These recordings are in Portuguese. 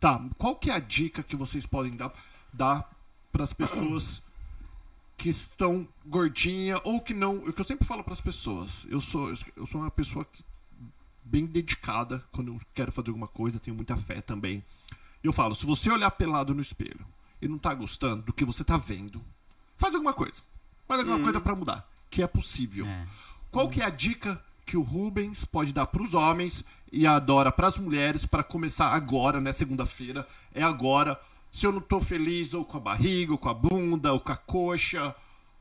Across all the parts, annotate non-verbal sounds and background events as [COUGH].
Tá, qual que é a dica que vocês podem dar, dar para as pessoas que estão gordinha ou que não. É o que eu sempre falo para as pessoas, eu sou, eu sou uma pessoa que, bem dedicada quando eu quero fazer alguma coisa, tenho muita fé também. Eu falo, se você olhar pelado no espelho e não tá gostando do que você tá vendo, faz alguma coisa. Faz alguma hum. coisa para mudar, que é possível. É. Qual que é a dica que o Rubens pode dar para os homens e a Dora para as mulheres para começar agora, né? Segunda-feira é agora. Se eu não estou feliz ou com a barriga, ou com a bunda, ou com a coxa,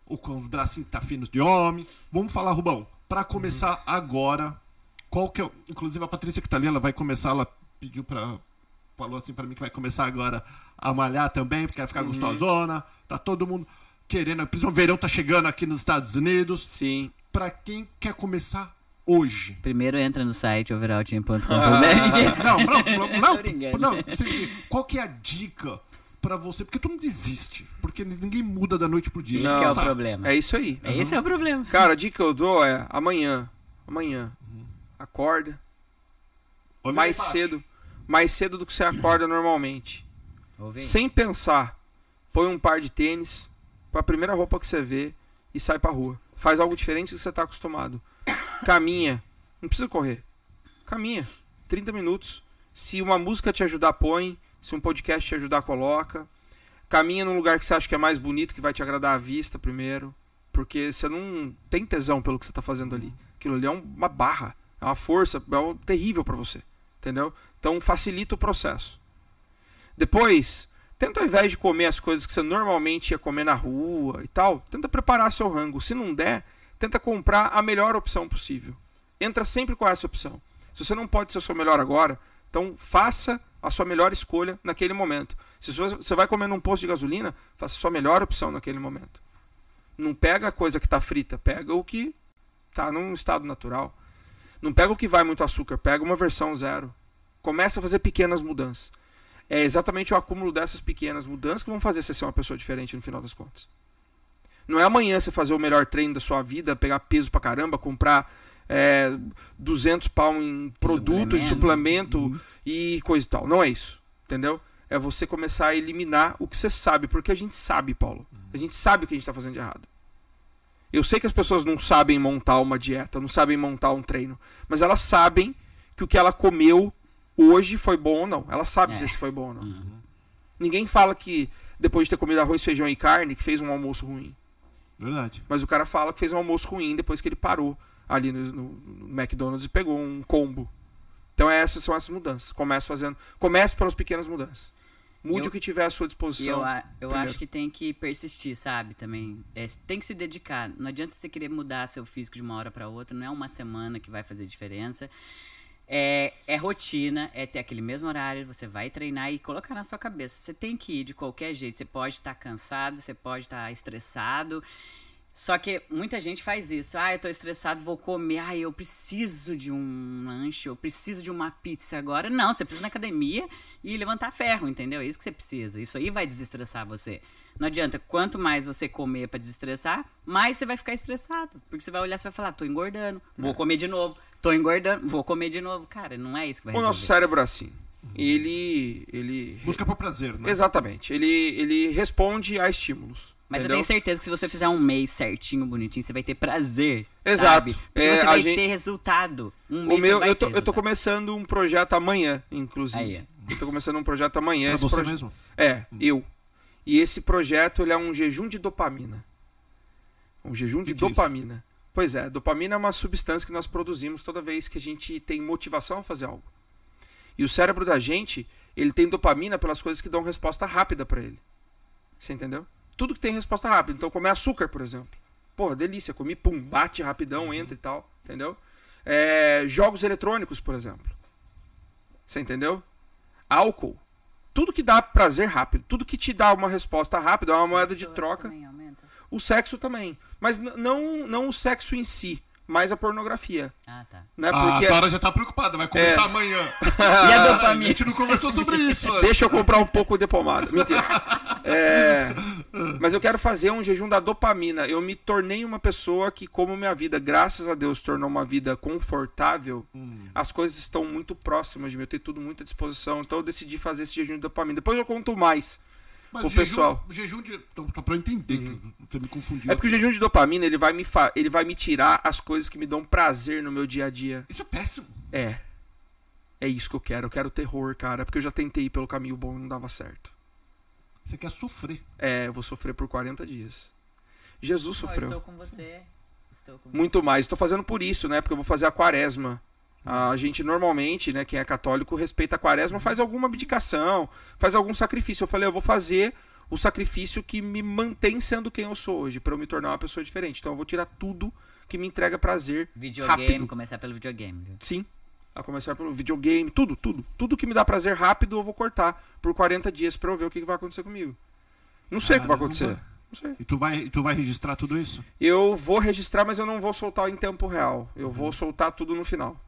ou com os bracinhos que tá finos de homem, vamos falar, Rubão. Para começar uhum. agora, qual que é? Inclusive a Patrícia que tá ali, ela vai começar, ela pediu para falou assim para mim que vai começar agora a malhar também, porque vai ficar uhum. gostosona. Tá todo mundo querendo, o verão tá chegando aqui nos Estados Unidos. Sim. Para quem quer começar hoje. Primeiro entra no site overalteam.com.br. Ah, não, não, não, [LAUGHS] não, não qual que é a dica para você? Porque tu não desiste, porque ninguém muda da noite pro dia. Esse é o problema. É isso aí. Uhum. Esse é o problema. Cara, a dica que eu dou é amanhã, amanhã, uhum. acorda mais cedo, mais cedo do que você acorda uhum. normalmente. Sem pensar, põe um par de tênis, põe a primeira roupa que você vê e sai pra rua. Faz algo diferente do que você está acostumado. Caminha. Não precisa correr. Caminha. 30 minutos. Se uma música te ajudar, põe. Se um podcast te ajudar, coloca. Caminha num lugar que você acha que é mais bonito, que vai te agradar a vista primeiro. Porque você não tem tesão pelo que você está fazendo ali. Aquilo ali é uma barra. É uma força é um terrível para você. Entendeu? Então facilita o processo. Depois, Tenta, ao invés de comer as coisas que você normalmente ia comer na rua e tal, tenta preparar seu rango. Se não der, tenta comprar a melhor opção possível. Entra sempre com essa opção. Se você não pode ser o seu melhor agora, então faça a sua melhor escolha naquele momento. Se você vai comer num posto de gasolina, faça a sua melhor opção naquele momento. Não pega a coisa que está frita, pega o que está num estado natural. Não pega o que vai muito açúcar, pega uma versão zero. Começa a fazer pequenas mudanças é exatamente o acúmulo dessas pequenas mudanças que vão fazer você ser uma pessoa diferente no final das contas. Não é amanhã você fazer o melhor treino da sua vida, pegar peso pra caramba, comprar é, 200 pau em produto, em suplemento uhum. e coisa e tal. Não é isso, entendeu? É você começar a eliminar o que você sabe, porque a gente sabe, Paulo. Uhum. A gente sabe o que a gente está fazendo de errado. Eu sei que as pessoas não sabem montar uma dieta, não sabem montar um treino, mas elas sabem que o que ela comeu hoje foi bom ou não. Ela sabe é. dizer se foi bom ou não. Uhum. Ninguém fala que depois de ter comido arroz, feijão e carne, que fez um almoço ruim. Verdade. Mas o cara fala que fez um almoço ruim depois que ele parou ali no, no McDonald's e pegou um combo. Então essas são as mudanças. Comece fazendo, comece pelas pequenas mudanças. Mude eu, o que tiver à sua disposição. Eu, eu acho que tem que persistir, sabe? Também é, tem que se dedicar. Não adianta você querer mudar seu físico de uma hora para outra. Não é uma semana que vai fazer diferença. É, é rotina, é ter aquele mesmo horário, você vai treinar e colocar na sua cabeça. Você tem que ir de qualquer jeito. Você pode estar tá cansado, você pode estar tá estressado. Só que muita gente faz isso. Ah, eu tô estressado, vou comer. Ah, eu preciso de um lanche, eu preciso de uma pizza agora. Não, você precisa ir na academia e levantar ferro, entendeu? É isso que você precisa. Isso aí vai desestressar você. Não adianta, quanto mais você comer para desestressar, mais você vai ficar estressado. Porque você vai olhar e vai falar, ah, tô engordando, vou é. comer de novo, tô engordando, vou comer de novo. Cara, não é isso que vai resolver. O nosso cérebro é assim. Uhum. Ele, ele. Busca por prazer, né? Exatamente. Ele, ele responde a estímulos. Mas entendeu? eu tenho certeza que se você fizer um mês certinho, bonitinho, você vai ter prazer. Exato. Sabe? é, você vai gente... ter resultado. Um mês o meu, eu, tô, eu tô começando um projeto amanhã, inclusive. Aí, é. Eu tô começando um projeto amanhã. Pra você proje... mesmo? É, hum. eu. E esse projeto ele é um jejum de dopamina. Um jejum de que é dopamina. é pois é, dopamina é uma substância que nós produzimos toda vez que a gente tem motivação a fazer algo. E o cérebro da gente, ele tem dopamina pelas coisas que dão resposta rápida para ele. Você entendeu? Tudo que tem resposta rápida. Então, comer açúcar, por exemplo. Porra, delícia. Comi, pum, bate rapidão, uhum. entra e tal. Entendeu? É, jogos eletrônicos, por exemplo. Você entendeu? Álcool. Tudo que dá prazer rápido, tudo que te dá uma resposta rápida, uma moeda de troca. O sexo também. Mas não, não o sexo em si mais a pornografia. Ah, tá. Né? Ah, porque ah, a Clara já tá preocupada, vai começar é... amanhã. [LAUGHS] e a dopamina? A gente não conversou sobre isso. Deixa eu comprar um pouco de pomada. Mentira. [LAUGHS] É... Mas eu quero fazer um jejum da dopamina. Eu me tornei uma pessoa que, como minha vida, graças a Deus, tornou uma vida confortável, hum. as coisas estão muito próximas de mim. Eu tenho tudo muito à disposição. Então eu decidi fazer esse jejum de dopamina. Depois eu conto mais. Mas o jejum, é pessoal. Jejum de. Então, tá pra eu entender, uhum. que você me confundiu. É porque o jejum de dopamina ele vai, me fa... ele vai me tirar as coisas que me dão prazer no meu dia a dia. Isso é péssimo. É. É isso que eu quero. Eu quero terror, cara. Porque eu já tentei ir pelo caminho bom e não dava certo. Você quer sofrer. É, eu vou sofrer por 40 dias. Jesus sofreu. Oh, estou com você. Estou com Muito você. mais. Estou fazendo por isso, né? Porque eu vou fazer a quaresma. A gente normalmente, né, quem é católico, respeita a quaresma, faz alguma abdicação, faz algum sacrifício. Eu falei, eu vou fazer o sacrifício que me mantém sendo quem eu sou hoje, para eu me tornar uma pessoa diferente. Então eu vou tirar tudo que me entrega prazer. Videogame, rápido. começar pelo videogame. Sim. A começar pelo videogame, tudo, tudo. Tudo que me dá prazer rápido, eu vou cortar por 40 dias pra eu ver o que, que vai acontecer comigo. Não sei o que vai acontecer. Não sei. E tu vai, e tu vai registrar tudo isso? Eu vou registrar, mas eu não vou soltar em tempo real. Eu vou uhum. soltar tudo no final.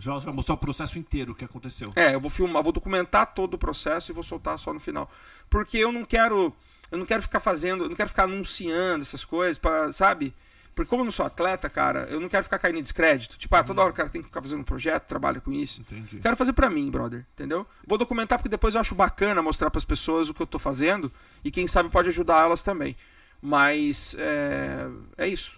Já, já mostrar o processo inteiro o que aconteceu. É, eu vou filmar, vou documentar todo o processo e vou soltar só no final. Porque eu não quero, eu não quero ficar fazendo, eu não quero ficar anunciando essas coisas, pra, sabe? Porque como eu não sou atleta, cara, eu não quero ficar caindo em descrédito. Tipo, ah, toda hora o cara tem que ficar fazendo um projeto, trabalha com isso. Entendi. Quero fazer para mim, brother, entendeu? Vou documentar porque depois eu acho bacana mostrar para as pessoas o que eu tô fazendo e quem sabe pode ajudar elas também. Mas é, é isso.